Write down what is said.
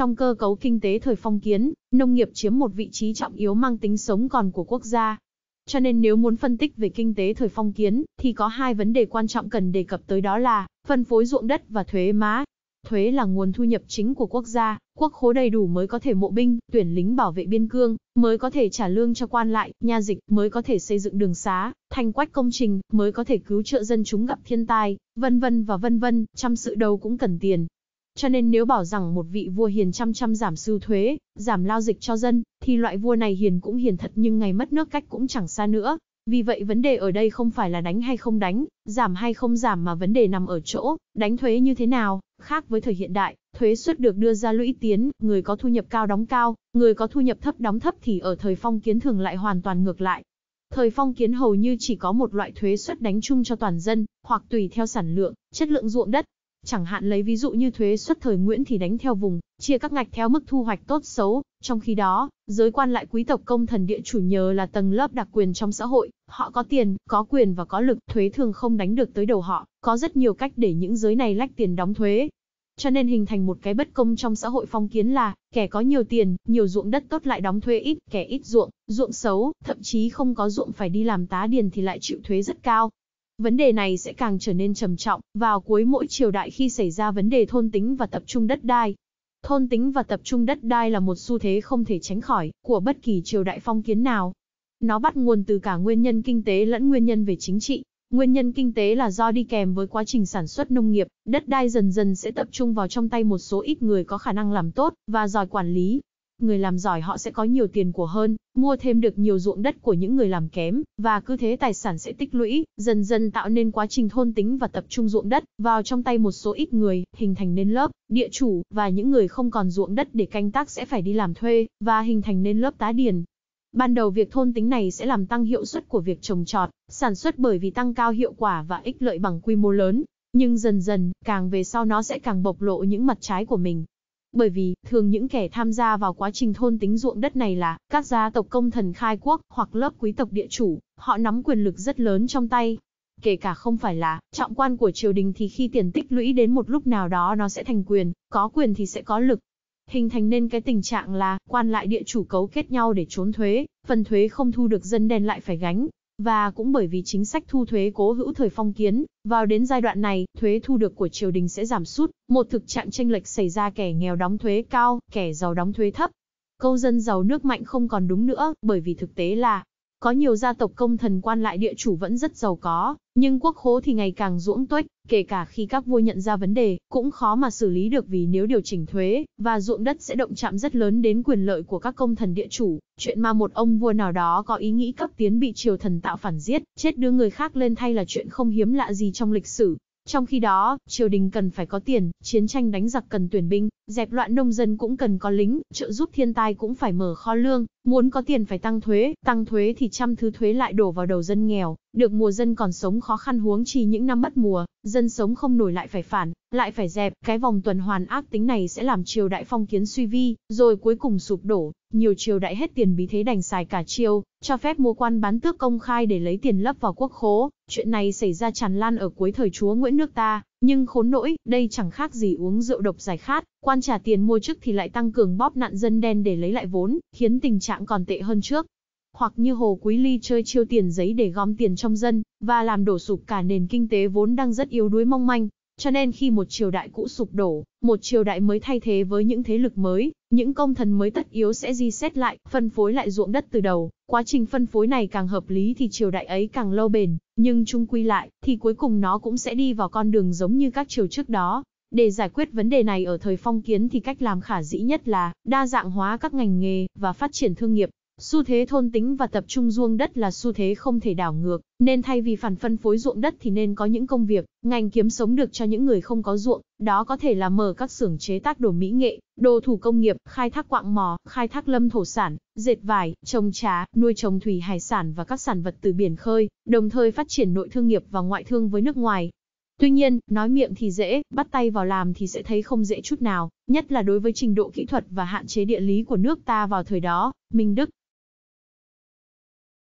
Trong cơ cấu kinh tế thời phong kiến, nông nghiệp chiếm một vị trí trọng yếu mang tính sống còn của quốc gia. Cho nên nếu muốn phân tích về kinh tế thời phong kiến, thì có hai vấn đề quan trọng cần đề cập tới đó là phân phối ruộng đất và thuế má. Thuế là nguồn thu nhập chính của quốc gia, quốc khố đầy đủ mới có thể mộ binh, tuyển lính bảo vệ biên cương, mới có thể trả lương cho quan lại, nha dịch, mới có thể xây dựng đường xá, thành quách công trình, mới có thể cứu trợ dân chúng gặp thiên tai, vân vân và vân vân, chăm sự đâu cũng cần tiền, cho nên nếu bảo rằng một vị vua hiền chăm chăm giảm sưu thuế, giảm lao dịch cho dân, thì loại vua này hiền cũng hiền thật nhưng ngày mất nước cách cũng chẳng xa nữa. Vì vậy vấn đề ở đây không phải là đánh hay không đánh, giảm hay không giảm mà vấn đề nằm ở chỗ, đánh thuế như thế nào, khác với thời hiện đại, thuế suất được đưa ra lũy tiến, người có thu nhập cao đóng cao, người có thu nhập thấp đóng thấp thì ở thời phong kiến thường lại hoàn toàn ngược lại. Thời phong kiến hầu như chỉ có một loại thuế suất đánh chung cho toàn dân, hoặc tùy theo sản lượng, chất lượng ruộng đất, Chẳng hạn lấy ví dụ như thuế xuất thời Nguyễn thì đánh theo vùng, chia các ngạch theo mức thu hoạch tốt xấu, trong khi đó, giới quan lại quý tộc công thần địa chủ nhờ là tầng lớp đặc quyền trong xã hội, họ có tiền, có quyền và có lực, thuế thường không đánh được tới đầu họ, có rất nhiều cách để những giới này lách tiền đóng thuế. Cho nên hình thành một cái bất công trong xã hội phong kiến là, kẻ có nhiều tiền, nhiều ruộng đất tốt lại đóng thuế ít, kẻ ít ruộng, ruộng xấu, thậm chí không có ruộng phải đi làm tá điền thì lại chịu thuế rất cao, Vấn đề này sẽ càng trở nên trầm trọng vào cuối mỗi triều đại khi xảy ra vấn đề thôn tính và tập trung đất đai. Thôn tính và tập trung đất đai là một xu thế không thể tránh khỏi của bất kỳ triều đại phong kiến nào. Nó bắt nguồn từ cả nguyên nhân kinh tế lẫn nguyên nhân về chính trị. Nguyên nhân kinh tế là do đi kèm với quá trình sản xuất nông nghiệp, đất đai dần dần sẽ tập trung vào trong tay một số ít người có khả năng làm tốt và giỏi quản lý, Người làm giỏi họ sẽ có nhiều tiền của hơn, mua thêm được nhiều ruộng đất của những người làm kém, và cứ thế tài sản sẽ tích lũy, dần dần tạo nên quá trình thôn tính và tập trung ruộng đất vào trong tay một số ít người, hình thành nên lớp, địa chủ, và những người không còn ruộng đất để canh tác sẽ phải đi làm thuê, và hình thành nên lớp tá điền. Ban đầu việc thôn tính này sẽ làm tăng hiệu suất của việc trồng trọt, sản xuất bởi vì tăng cao hiệu quả và ích lợi bằng quy mô lớn, nhưng dần dần, càng về sau nó sẽ càng bộc lộ những mặt trái của mình, bởi vì thường những kẻ tham gia vào quá trình thôn tính ruộng đất này là các gia tộc công thần khai quốc hoặc lớp quý tộc địa chủ, họ nắm quyền lực rất lớn trong tay. Kể cả không phải là trọng quan của triều đình thì khi tiền tích lũy đến một lúc nào đó nó sẽ thành quyền, có quyền thì sẽ có lực. Hình thành nên cái tình trạng là quan lại địa chủ cấu kết nhau để trốn thuế, phần thuế không thu được dân đen lại phải gánh, và cũng bởi vì chính sách thu thuế cố hữu thời phong kiến, vào đến giai đoạn này, thuế thu được của triều đình sẽ giảm sút, một thực trạng tranh lệch xảy ra kẻ nghèo đóng thuế cao, kẻ giàu đóng thuế thấp. Câu dân giàu nước mạnh không còn đúng nữa, bởi vì thực tế là, có nhiều gia tộc công thần quan lại địa chủ vẫn rất giàu có, nhưng quốc khố thì ngày càng ruỗng tuếch, kể cả khi các vua nhận ra vấn đề, cũng khó mà xử lý được vì nếu điều chỉnh thuế, và ruộng đất sẽ động chạm rất lớn đến quyền lợi của các công thần địa chủ. Chuyện mà một ông vua nào đó có ý nghĩ cấp tiến bị triều thần tạo phản giết, chết đưa người khác lên thay là chuyện không hiếm lạ gì trong lịch sử. Trong khi đó, triều đình cần phải có tiền, chiến tranh đánh giặc cần tuyển binh, Dẹp loạn nông dân cũng cần có lính, trợ giúp thiên tai cũng phải mở kho lương, muốn có tiền phải tăng thuế, tăng thuế thì trăm thứ thuế lại đổ vào đầu dân nghèo, được mùa dân còn sống khó khăn huống chi những năm mất mùa, dân sống không nổi lại phải phản, lại phải dẹp, cái vòng tuần hoàn ác tính này sẽ làm triều đại phong kiến suy vi, rồi cuối cùng sụp đổ, nhiều triều đại hết tiền bí thế đành xài cả triều, cho phép mua quan bán tước công khai để lấy tiền lấp vào quốc khố, chuyện này xảy ra tràn lan ở cuối thời chúa Nguyễn nước ta, nhưng khốn nỗi, đây chẳng khác gì uống rượu độc giải khát, quan trả tiền mua chức thì lại tăng cường bóp nạn dân đen để lấy lại vốn, khiến tình trạng còn tệ hơn trước. Hoặc như Hồ Quý Ly chơi chiêu tiền giấy để gom tiền trong dân, và làm đổ sụp cả nền kinh tế vốn đang rất yếu đuối mong manh. Cho nên khi một triều đại cũ sụp đổ, một triều đại mới thay thế với những thế lực mới, những công thần mới tất yếu sẽ di xét lại, phân phối lại ruộng đất từ đầu. Quá trình phân phối này càng hợp lý thì triều đại ấy càng lâu bền, nhưng chung quy lại, thì cuối cùng nó cũng sẽ đi vào con đường giống như các triều trước đó. Để giải quyết vấn đề này ở thời phong kiến thì cách làm khả dĩ nhất là đa dạng hóa các ngành nghề và phát triển thương nghiệp, Xu thế thôn tính và tập trung ruộng đất là xu thế không thể đảo ngược, nên thay vì phản phân phối ruộng đất thì nên có những công việc, ngành kiếm sống được cho những người không có ruộng, đó có thể là mở các xưởng chế tác đồ mỹ nghệ, đồ thủ công nghiệp, khai thác quạng mỏ, khai thác lâm thổ sản, dệt vải, trồng trá, nuôi trồng thủy hải sản và các sản vật từ biển khơi, đồng thời phát triển nội thương nghiệp và ngoại thương với nước ngoài. Tuy nhiên, nói miệng thì dễ, bắt tay vào làm thì sẽ thấy không dễ chút nào, nhất là đối với trình độ kỹ thuật và hạn chế địa lý của nước ta vào thời đó, Minh Đức,